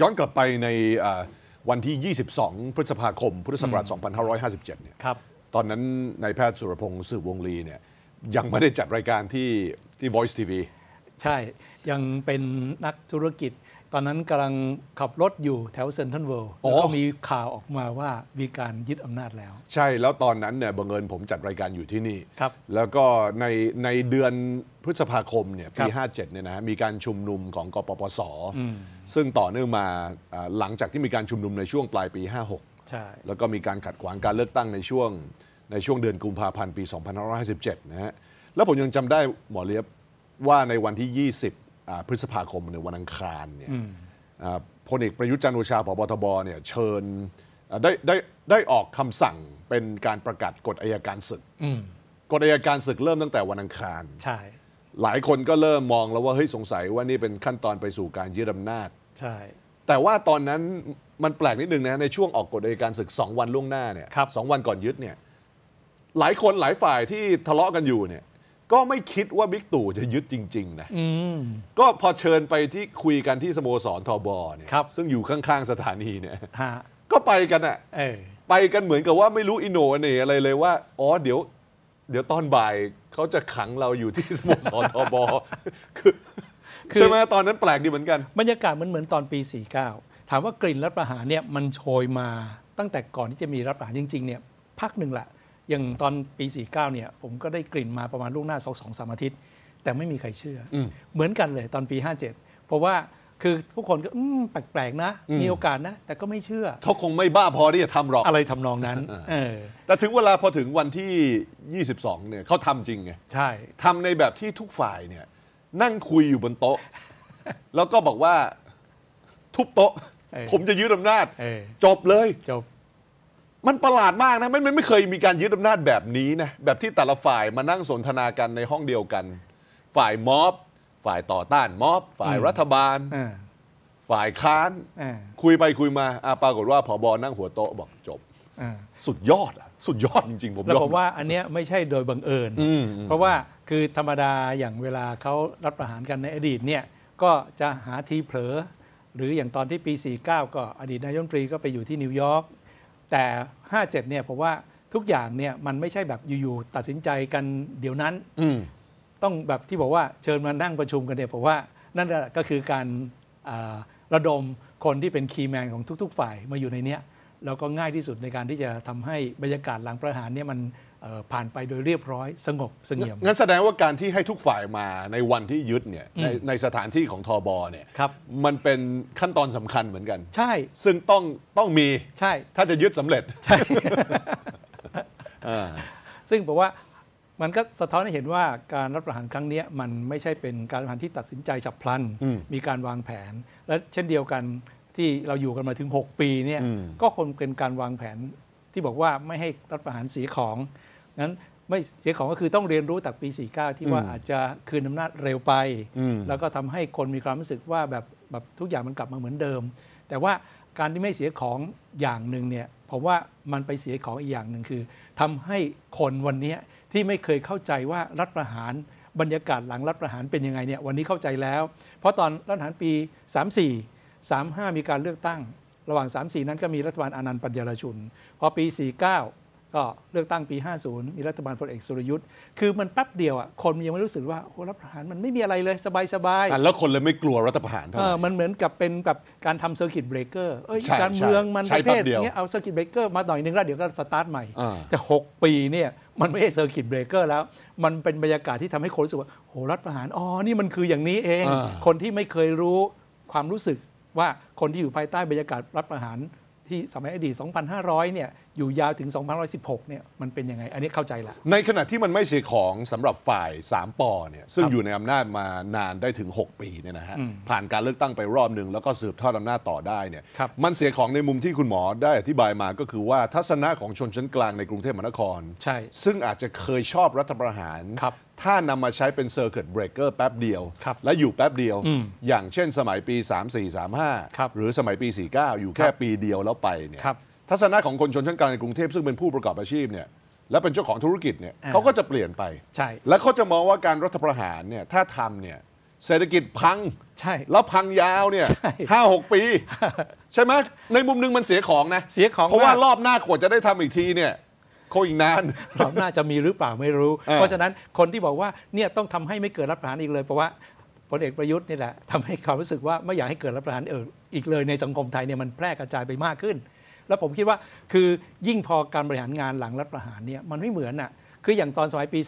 ย้อนกลับไปในวันที่ 22 พฤษภาคม พุทธศักราช 2557 เนี่ย ครับ ตอนนั้นนายแพทย์สุรพงศ์สืบวงลีเนี่ยยังไม่ได้จัดรายการที่ที่ Voice TV ใช่ ยังเป็นนักธุรกิจอนนั้นกำลังขับรถอยู่แถวเซนทรัลเวิลด์แล้วก็มีข่าวออกมาว่า มีการยึดอำนาจแล้ว ใช่แล้วตอนนั้นเนี่ยบังเอิญผมจัดรายการอยู่ที่นี่ ครับ แล้วก็ในในเดือนพฤษภาคมเนี่ยปี 57เนี่ยนะฮะมีการชุมนุมของกปปสซึ่งต่อเนื่องมาหลังจากที่มีการชุมนุมในช่วงปลายปี 56 ใช่ แล้วก็มีการขัดขวางการเลือกตั้งในช่วงในช่วงเดือนกุมภาพันธ์ปี 2557นะฮะแล้วผมยังจำได้หมอเลียบว่าในวันที่ 20พฤษภาคมในวันอังคารเนี่ยพลเอกประยุทธ์จันโอชาพบทบเนี่ยเชิญได้ได้ได้ออกคำสั่งเป็นการประกาศกฎอายการศึกกฎอายการศึกเริ่มตั้งแต่วันอังคารใช่หลายคนก็เริ่มมองแล้วว่าเฮ้ยสงสัยว่านี่เป็นขั้นตอนไปสู่การยึดอำนาจใช่แต่ว่าตอนนั้นมันแปลกนิดนึงนะในช่วงออกกฎอายการศึกสองวันล่วงหน้าเนี่ยสองวันก่อนยึดเนี่ยหลายคนหลายฝ่ายที่ทะเลาะกันอยู่เนี่ยก็ไม่คิดว่าบิ๊กตู่จะยึดจริง ๆ นะก็พอเชิญไปที่คุยกันที่สโมสรทบเนี่ยซึ่งอยู่ข้างๆสถานีเนี่ยก็ไปกันอ่ะไปกันเหมือนกับว่าไม่รู้อินโนเนอะไรเลยว่า อ๋อเดี๋ยว เดี๋ยวตอนบ่ายเขาจะขังเราอยู่ที่สโมสรทบคือใช่ไหมตอนนั้นแปลกดีเหมือนกัน บรรยากาศมันเหมือนตอนปี 49 ถามว่ากลิ่นรัฐประหารเนี่ยมันโชยมาตั้งแต่ก่อนที่จะมีรัฐประหารจริงๆเนี่ย พักหนึ่งแหละอย่างตอนปี 49 เนี่ยผมก็ได้กลิ่นมาประมาณลูกหน้าสองสองสามอาทิตย์ แต่ไม่มีใครเชื่ออเหมือนกันเลยตอนปี 57 เพราะว่าคือทุกคนก็แปลกๆนะ มีโอกาสนะ แต่ก็ไม่เชื่อ เขาคงไม่บ้าพอที่จะทำหรอก อะไรทำนองนั้นเออแต่ถึงเวลาพอถึงวันที่ 22 เนี่ยเขาทำจริงไงใช่ทำในแบบที่ทุกฝ่ายเนี่ย นั่งคุยอยู่บนโต๊ะ แล้วก็บอกว่าทุบโต๊ะ ผมจะยืดอำนาจจบเลยจบมันประหลาดมากนะไม่ไม่ไม่เคยมีการยึดอำนาจแบบนี้นะแบบที่แต่ละฝ่ายมานั่งสนทนากันในห้องเดียวกัน ฝ่ายม็อบ ฝ่ายต่อต้านม็อบ ฝ่ายรัฐบาล ฝ่ายค้านคุยไปคุยมาอาปรากฏว่าผบนั่งหัวโต๊ะบอกจบสุดยอดสุดยอดจริงๆผมแล้วผมว่าอันเนี้ยไม่ใช่โดยบังเอิญเพราะว่าคือธรรมดาอย่างเวลาเขารับประหารกันในอดีตเนี่ยก็จะหาทีเผลอหรืออย่างตอนที่ปี49ก็อดีตนายกรัฐมนตรีก็ไปอยู่ที่นิวยอร์กแต่ 57 เนี่ยผมว่าทุกอย่างเนี่ยมันไม่ใช่แบบอยู่ๆตัดสินใจกันเดี๋ยวนั้น ต้องแบบที่บอกว่าเชิญมานั่งประชุมกันเนี่ยผมว่านั่นก็คือการาระดมคนที่เป็นคีย์แมนของทุกๆ ฝ่ายมาอยู่ในเนี้ยแล้วก็ง่ายที่สุดในการที่จะทำให้บรรยากาศหลังประหารเนี่ยมันผ่านไปโดยเรียบร้อยสงบเสงี่ยม งั้นแสดงว่าการที่ให้ทุกฝ่ายมาในวันที่ยึดเนี่ยในในสถานที่ของทอบอเนี่ยครับมันเป็นขั้นตอนสำคัญเหมือนกัน ใช่ซึ่งต้องต้องมีใช่ถ้าจะยึดสำเร็จใช่ซึ่งบอกว่ามันก็สะท้อนให้เห็นว่าการรัฐประหารครั้งนี้มันไม่ใช่เป็นการรัฐประหารที่ตัดสินใจฉับพลันมีการวางแผน และเช่นเดียวกันที่เราอยู่กันมาถึง 6 ปีเนี่ยก็คงเป็นการวางแผนที่บอกว่าไม่ให้รัฐประหารเสียของ นั้นไม่เสียของก็คือต้องเรียนรู้จากปี 49 ที่ว่าอาจจะคืนอำนาจเร็วไป แล้วก็ทำให้คนมีความรู้สึกว่าแบบแบบทุกอย่างมันกลับมาเหมือนเดิม แต่ว่าการที่ไม่เสียของอย่างหนึ่งเนี่ย ผมว่ามันไปเสียของอีกอย่างหนึ่งคือ ทำให้คนวันนี้ที่ไม่เคยเข้าใจว่ารัฐประหารบรรยากาศหลังรัฐประหารเป็นยังไงเนี่ยวันนี้เข้าใจแล้ว เพราะตอนรัฐประหารปี 34 35 มีการเลือกตั้งระหว่าง 3-4 นั้นก็มีรัฐบาลอนันต์ปัญญารชุนพอปี 49 ก็เลือกตั้งปี 50 มีรัฐบาลพลเอกสุรยุทธ์คือมันแป๊บเดียวอ่ะคนยังไม่รู้สึกว่าโอ้รัฐประหาร มันไม่มีอะไรเลย สบายสบายแล้วคนเลยไม่กลัวรัฐประหารเท่าไหร่มันเหมือนกับเป็นแบบการทำเซอร์กิตเบรกเกอร์การเมืองมันประเภทเนี้ยเอาเซอร์กิตเบรกเกอร์มาหน่อยนึงแล้วเดี๋ยวก็สตาร์ทใหม่ แต่ 6 ปีเนี่ยมันไม่ใช่เซอร์กิตเบรกเกอร์แล้วมันเป็นบรรยากาศที่ทำให้คนรู้สึกว่าโ้รัฐประหารอ๋อนี่มันคืออย่างนี้เองคนที่ไม่เคยรู้ความรู้สึกว่าคนที่อยู่ภายใต้บรรยากาศรัฐประหารที่สมัยอดีต 2,500 เนี่ย อยู่ยาวถึง 2,116 เนี่ย มันเป็นยังไง อันนี้เข้าใจละ ในขณะที่มันไม่เสียของสำหรับฝ่าย 3ปอเนี่ยซึ่งอยู่ในอำนาจมานานได้ถึง 6 ปีเนี่ยนะฮะผ่านการเลือกตั้งไปรอบหนึ่งแล้วก็สืบทอดอานาจต่อได้เนี่ยมันเสียของในมุมที่คุณหมอได้อธิบายมาก็คือว่าทัศนะของชนชั้นกลางในกรุงเทพมหานคร ใช่ ซึ่งอาจจะเคยชอบรัฐประหารรถ้านำมาใช้เป็นเซอร์เคิตเบรกเกอร์แป๊บเดียว และอยู่แป๊บเดียวอย่างเช่นสมัยปี 34-35 หรือสมัยปี 49 อยู่แค่ปีเดียวแล้วไปเนี่ยทัศนะของคนชนชั้นกลางในกรุงเทพ ซึ่งเป็นผู้ประกอบอาชีพเนี่ยและเป็นเจ้าของธุรกิจเนี่ยเขาก็จะเปลี่ยนไปใช่และเขาจะมองว่าการรัฐประหารเนี่ยถ้าทำเนี่ยเศรษฐกิจพังใช่แล้วพังยาวเนี่ยห้าหกปี ใช่ไหมในมุมหนึงมันเสียของนะเสียของเพราะว่ารอบหน้าขวดจะได้ทำอีกทีเนี่ยคงอีกนานเราน่าจะมีหรือเปล่าไม่รู้ เพราะฉะนั้นคนที่บอกว่าเนี่ยต้องทำให้ไม่เกิดรัฐประหารอีกเลย เพราะว่าพลเอกประยุทธ์นี่แหละทำให้ความรู้สึกว่าไม่อยากให้เกิดรัฐประหารอีกเลยในสังคมไทยเนี่ยมันแพร่กระจายไปมากขึ้น แล้วผมคิดว่าคือยิ่งพอการบริหารงานหลังรัฐประหารเนี่ยมันไม่เหมือนอ่ะคืออย่างตอนสมัยปี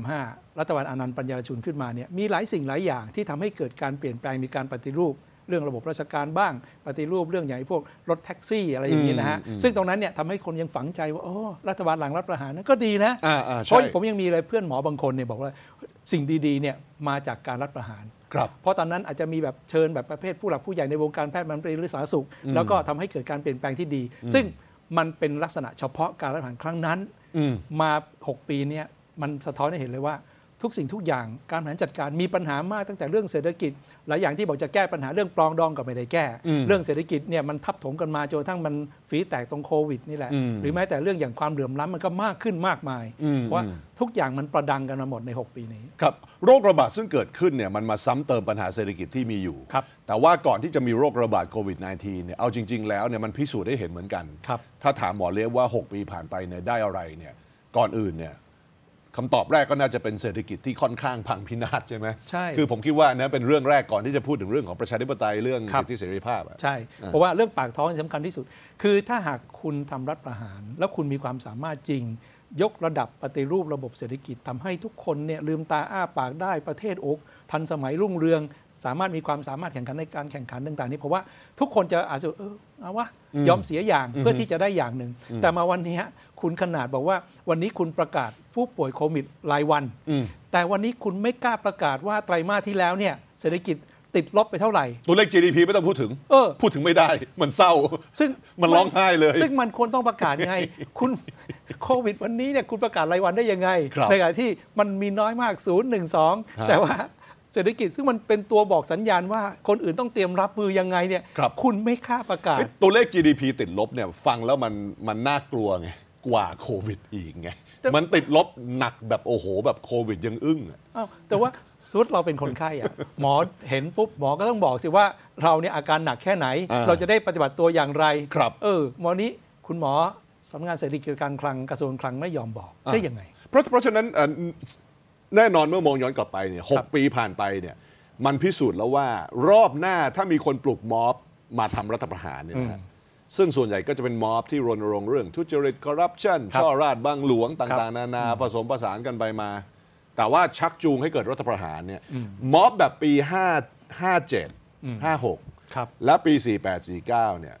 3435รัฐบาลอนันต์ปัญญาชุนขึ้นมาเนี่ยมีหลายสิ่งหลายอย่างที่ทำให้เกิดการเปลี่ยนแปลงมีการปฏิรูปเรื่องระบบราชการบ้าง ปฏิรูปเรื่องอย่างพวกรถแท็กซี่อะไรอย่างนี้นะฮะ ซึ่งตรงนั้นเนี่ยทำให้คนยังฝังใจว่าโอ้รัฐบาลหลังรัฐประหารนั้นก็ดีนะเพราะผมยังมีอะไรเพื่อนหมอบางคนเนี่ยบอกว่าสิ่งดีๆเนี่ยมาจากการรัฐประหารเพราะตอนนั้นอาจจะมีแบบเชิญแบบประเภทผู้หลักผู้ใหญ่ในวงการแพทย์มันเป็นหรือสาธารณสุข แล้วก็ทำให้เกิดการเปลี่ยนแปลงที่ดี ซึ่งมันเป็นลักษณะเฉพาะการรัฐประหารครั้งนั้นมา 6 ปีเนี่ยมันสะท้อนให้เห็นเลยว่าทุกสิ่งทุกอย่างการบริหารจัดการมีปัญหามากตั้งแต่เรื่องเศรษฐกิจหลายอย่างที่บอกจะแก้ปัญหาเรื่องปลองดองก็ไม่ได้แก้เรื่องเศรษฐกิจเนี่ยมันทับถมกันมาจนทั้งมันฝีแตกตรงโควิดนี่แหละหรือแม้แต่เรื่องอย่างความเหลื่อมล้ามันก็มากขึ้นมากมายเพราะทุกอย่างมันประดังกันมาหมดใน 6 ปีนี้ครับ โรคระบาดซึ่งเกิดขึ้นเนี่ยมันมาซ้ำเติมปัญหาเศรษฐกิจที่มีอยู่ครับแต่ว่าก่อนที่จะมีโรคระบาดโควิด -19 เนี่ยเอาจริงๆแล้วเนี่ยมันพิสูจน์ได้เห็นเหมือนกันครับ ถ้าถามหมอเลี้ยว่า 6 ปีผ่านไปเนี่ยได้อะไรเนี่ยก่อนอื่นเนี่ยคำตอบแรกก็น่าจะเป็นเศรษฐกิจที่ค่อนข้างพังพินาศใช่ไหมใช่คือผมคิดว่านะเป็นเรื่องแรกก่อนที่จะพูดถึงเรื่องของประชาธิปไตยเรื่องสิทธิเสรีภาพใช่เพราะว่าเรื่องปากท้องสำคัญที่สุด คือถ้าหากคุณทำรัฐประหารแล้วคุณมีความสามารถจริงยกระดับปฏิรูประบบเศรษฐกิจทำให้ทุกคนเนี่ยลืมตาอ้าปากได้ประเทศอก ทันสมัยรุ่งเรืองสามารถมีความสามารถแข่งขันในการแข่งขันต่าง ๆ นี้ เพราะว่าทุกคนจะอาจจะเออเอาวะยอมเสียอย่างเพื่อที่จะได้อย่างหนึ่งแต่มาวันนี้คุณขนาดบอกว่าวันนี้คุณประกาศผู้ป่วยโควิดรายวันแต่วันนี้คุณไม่กล้าประกาศว่าไตรมาสที่แล้วเนี่ย เศรษฐกิจติดลบไปเท่าไหร่ตัวเลข GDP ไม่ต้องพูดถึง เออพูดถึงไม่ได้มันเศร้าซึ่งมันร้องไห้เลย ซึ่งมันควรต้องประกาศไงคุณโควิดวันนี้เนี่ยคุณประกาศรายวันได้ยังไงในขณะที่มันมีน้อยมากศูนย์หนึ่งสองแต่ว่า เศรษฐกิจซึ่งมันเป็นตัวบอกสัญญาณว่าคนอื่นต้องเตรียมรับมือยังไงเนี่ยคคุณไม่ค่าประกาศตัวเลข GDP ติดลบเนี่ยฟังแล้วมันมันน่ากลัวไงกว่าโควิดอีกไง มันติดลบหนักแบบโอ้โหแบบโควิดยังอึ้งอ่ะแต่ว่า สุดเราเป็นคนไข้อะหมอเห็นปุ๊บ หมอก็ต้องบอกสิว่าเราเนี่ยอาการหนักแค่ไหน เราจะได้ปฏิบัติตัวอย่างไรครับ เออหมอนี้คุณหมอสำนักงานเศรษฐกิจการคลังกระทรวงคลังไม่ยอมบอก ได้ยังไง เพราะเพราะฉะนั้นแน่นอนเมื่อมองย้อนกลับไปเนี่ยหกปีผ่านไปเนี่ย มันพิสูจน์แล้วว่ารอบหน้าถ้ามีคนปลุกม็อบมาทำรัฐประหารเนี่ยนะซึ่งส่วนใหญ่ก็จะเป็นม็อบที่รณรงค์เรื่อง ทุจริตคอร์รัปชันช่อราดบ้างหลวงต่างๆนานา ผสมผสานกันไปมา แต่ว่าชักจูงให้เกิดรัฐประหารเนี่ยม็อบแบบปี 5 57 56และปี 48 49เนี่ย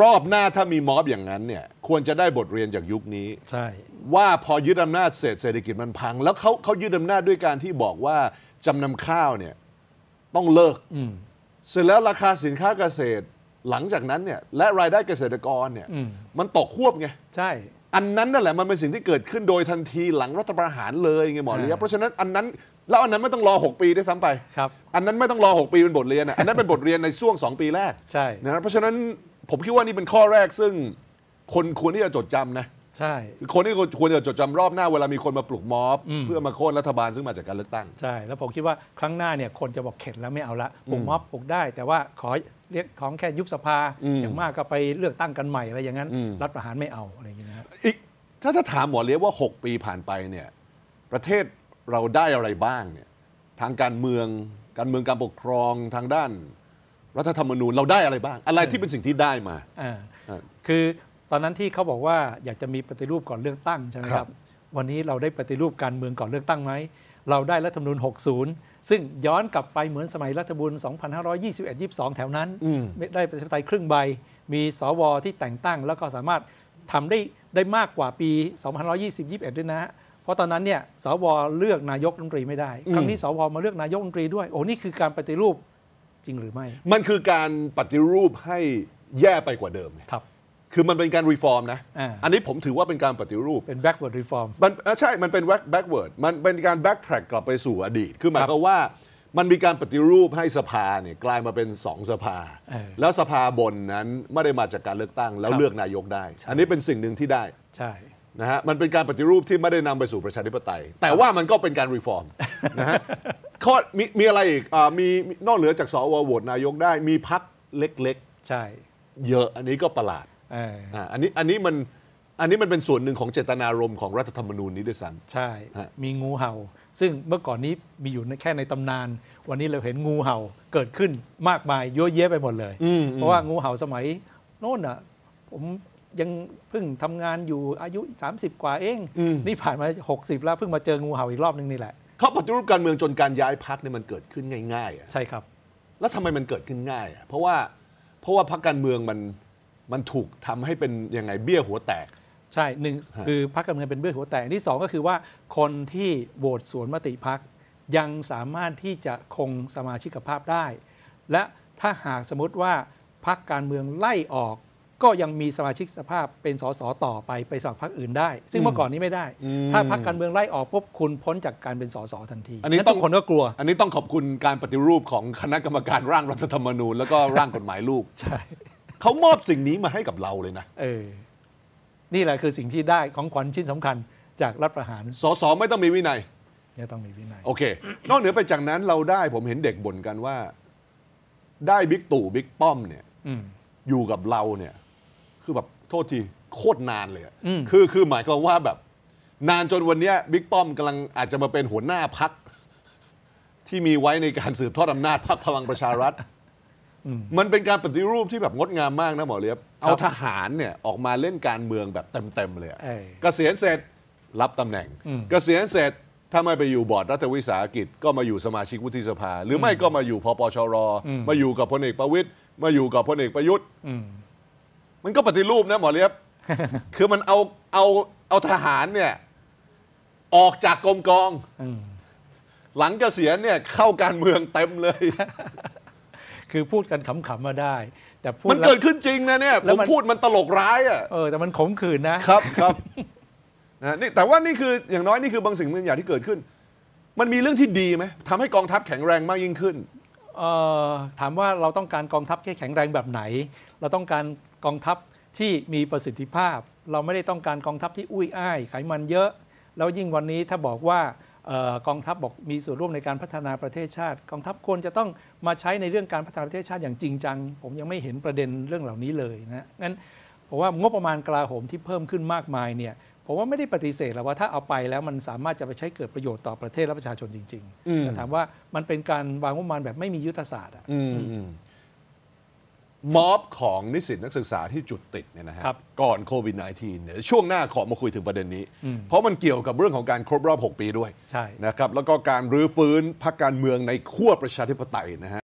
รอบหน้าถ้ามีม็อบอย่างนั้นเนี่ยควรจะได้บทเรียนจากยุคนี้ ใช่ ว่าพอยึดอำนาจเศรษฐเศรษฐกิจมันพัง แล้วเขาเขายึดอำนาจด้วยการที่บอกว่าจำนำข้าวเนี่ยต้องเลิกเสร็จแล้วราคาสินค้าเกษตรหลังจากนั้นเนี่ยและรายได้เกษตรกรเนี่ยมันตกควบไงใช่อันนั้นนั่นแหละมันเป็นสิ่งที่เกิดขึ้นโดยทันทีหลังรัฐประหารเลยไงหมอเลียเพราะฉะนั้นอันนั้นแล้วอันนั้นไม่ต้องรอ 6 ปีได้ซ้ำไปครับ อันนั้นไม่ต้องรอ 6 ปีเป็นบทเรียนอันนั้นเป็นบทเรียนในช่วง2ปีแรกใช่นะเพราะฉะนั้นผมคิดว่านี่เป็นข้อแรกซึ่ง คนควรที่จะจดจำนะ ใช่คนที่ควรจะจดจำรอบหน้าเวลามีคนมาปลุกม็อบเพื่อมาโค่นรัฐบาลซึ่งมาจากการเลือกตั้งใช่แล้วผมคิดว่าครั้งหน้าเนี่ยคนจะบอกเข็ดแล้วไม่เอาละปลุกม็อบปลุกได้แต่ว่าขอเรียกของแค่ยุบสภาอย่างมากก็ไปเลือกตั้งกันใหม่อะไรอย่างนั้นรัฐประหารไม่เอาอะไรอย่างนี้นะอีก ถ้าถ้าถามหมอเลี้ยว่า 6 ปีผ่านไปเนี่ยประเทศเราได้อะไรบ้างเนี่ยทางการเมืองการเมืองการปกครองทางด้าน รัฐธรรมนูญเราได้อะไรบ้างอะไรที่เป็นสิ่งที่ได้มาคือตอนนั้นที่เขาบอกว่าอยากจะมีปฏิรูปก่อนเลือกตั้งใช่ไหมครับ วันนี้เราได้ปฏิรูปการเมืองก่อนเลือกตั้งไหมเราได้รัฐธรรมนูญ 60ซึ่ง ย้อนกลับไปเหมือนสมัยรัฐบุญ 2521-22 แถวนั้นได้ประชาธิปไตยครึ่งใบ มีสวที่แต่งตั้ง แล้วก็สามารถทำได้ได้มากกว่าปี2520-21 ด้วยนะ เพราะตอนนั้นเนี่ยสวเลือกนายกรัฐมนตรีไม่ได้ ครั้งนี้สวมาเลือกนายกรัฐมนตรีด้วย โอ้ นี่คือการปฏิรูปจริงหรือไม่ มันคือการปฏิรูปให้แย่ไปกว่าเดิมครับคือมันเป็นการรีฟอร์มนะออันนี้ผมถือว่าเป็นการปฏิรูป เป็น็กเวิร์ดรีฟอร์มัน ใช่ มันเป็นแบ็กเวิร์ดมันเป็นการ back track กลับไปสู่อดีต คือหมายความว่า มันมีการปฏิรูปให้สภาเนี่ยกลายมาเป็นสองสภา แล้วสภาบนนั้นไม่ได้มาจากการเลือกตั้ง แล้วเลือกนายกได้ อันนี้เป็นสิ่งหนึ่งที่ได้ ใช่ นะฮะ มันเป็นการปฏิรูปที่ไม่ได้นำไปสู่ประชาธิปไตย แต่ว่ามันก็เป็นการรีฟอร์มนะฮะ ข้อ มีมีอะไรอีก อ่า มี นอกเหนือจากสวโหวตนายกได้มีพักเล็กใช่ๆเยอะ อันนี้ก็ประหลาดอันนี้อันนี้มัน อันนี้มันเป็นส่วนหนึ่งของเจตนารมณ์ของรัฐธรรมนูญนี้ด้วยซ้ำใช่มีงูเห่า ซึ่งเมื่อก่อนนี้มีอยู่แค่ในตำนาน วันนี้เราเห็นงูเห่าเกิดขึ้นมากมายเยอะแยะไปหมดเลยเพราะว่างูเห่าสมัย โน่นอ่ะ ผมยังเพิ่งทำงานอยู่อายุ 30 กว่าเอง นี่ผ่านมา 60แล้วเพิ่งมาเจองูเห่าอีกรอบนึงนี่แหละ เขาปฏิรูปการเมืองจนการย้ายพักเนี่ยมันเกิดขึ้นง่ายๆอ่ะใช่ครับ แล้วทำไมมันเกิดขึ้นง่ายอ่ะเพราะว่าเพราะว่าพักการเมืองมันมันถูกทำให้เป็นยังไงเบี้ยหัวแตก ใช่หนึ่งคือพรรคการเมืองเป็นเบี้ยหัวแตกที่ 2 ก็คือว่า คนที่โหวตสวนมติพักยังสามารถที่จะคงสมาชิกภาพได้ และถ้าหากสมมติว่าพรรคการเมืองไล่ออกก็ยังมีสมาชิกสภาพเป็นสสต่อไปไปสมัครพรรคอื่นได้ ซึ่งเมื่อก่อนนี้ไม่ได้ ถ้าพรรคการเมืองไล่ออกปุ๊บคุณพ้นจากการเป็นสสทันที อันนี้ต้องคนก็กลัว อันนี้ต้องขอบคุณการปฏิรูปของคณะกรรมการร่างรัฐธรรมนูญแล้วก็ร่างกฎหมายลูกใช่เขามอบสิ่งนี้มาให้กับเราเลยนะเออนี่แหละคือสิ่งที่ได้ของขวัญชิ้นสำคัญ จากรัฐประหารสสไม่ต้องมีวินัยเนี่ยต้องมีวินัยโอเคนอกเหนือไปจากนั้นเราได้ผมเห็นเด็กบ่นกันว่าได้บิ๊กตู่บิ๊กป้อมเนี่ยอือยู่กับเราเนี่ยคือแบบโทษทีโคตรนานเลยอืมคือคือหมายความว่าแบบนานจนวันนี้บิ๊กป้อมกำลังอาจจะมาเป็นหัวหน้าพัก ที่มีไว้ในการสืบทอดอำนาจพรรคพลังประชารัฐมันเป็นการปฏิรูปที่แบบงดงามมากนะหมอเลียบ เอาทหารเนี่ยออกมาเล่นการเมืองแบบเต็มๆเลยเกษียณเสร็จรับตำแหน่ง เกษียณเสร็จถ้าไม่ไปอยู่บอร์ดรัฐวิสาหกิจ ก็มาอยู่สมาชิกวุฒิสภาหรือไม่ก็มาอยู่พอปชรอมาอยู่กับพลเอกประวิตยมาอยู่กับพลเอกประยุทธ์มันก็ปฏิรูปนะหมอเลียบ คือมันเอาเอาเอาทหารเนี่ยออกจากกรมกอง หลังเกษียณเนี่ยเข้าการเมืองเต็มเลยคือพูดกันขำๆมาได้ แต่พูดมันเกิดขึ้นจริงนะเนี่ยผมพูดมันตลกร้ายอ่ะเออแต่มันขมขื่นนะครับครับนะนี่แต่ว่านี่คืออย่างน้อยนี่คือบางสิ่งบางอย่างที่เกิดขึ้น มันมีเรื่องที่ดีไหมทำให้กองทัพแข็งแรงมากยิ่งขึ้น ถามว่าเราต้องการกองทัพที่แข็งแรงแบบไหน เราต้องการกองทัพที่มีประสิทธิภาพ เราไม่ได้ต้องการกองทัพที่อุ้ยอ้ายไขมันเยอะ แล้วยิ่งวันนี้ถ้าบอกว่ากองทัพบอกมีส่วนร่วมในการพัฒนาประเทศชาติกองทัพควรจะต้องมาใช้ในเรื่องการพัฒนาประเทศชาติอย่างจริงจัง ผมยังไม่เห็นประเด็นเรื่องเหล่านี้เลย นะงั้นผมว่างบประมาณกลาโหมที่เพิ่มขึ้นมากมายเนี่ยผมว่าไม่ได้ปฏิเสธหรอกว่าถ้าเอาไปแล้วมันสามารถจะไปใช้เกิดประโยชน์ต่อประเทศและประชาชนจริงๆแต่ถามว่ามันเป็นการวางงบประมาณแบบไม่มียุทธศาสตร์อ่ะม็อบของนิสิตนักศึกษาที่จุดติดเนี่ยนะฮะครับก่อนโควิด -19 เนี่ยช่วงหน้าขอมาคุยถึงประเด็นนี้ เพราะมันเกี่ยวกับเรื่องของการครบรอบ 6 ปีด้วยใช่นะครับแล้วก็การรื้อฟื้นพักการเมืองในขั้วประชาธิปไตยนะฮะ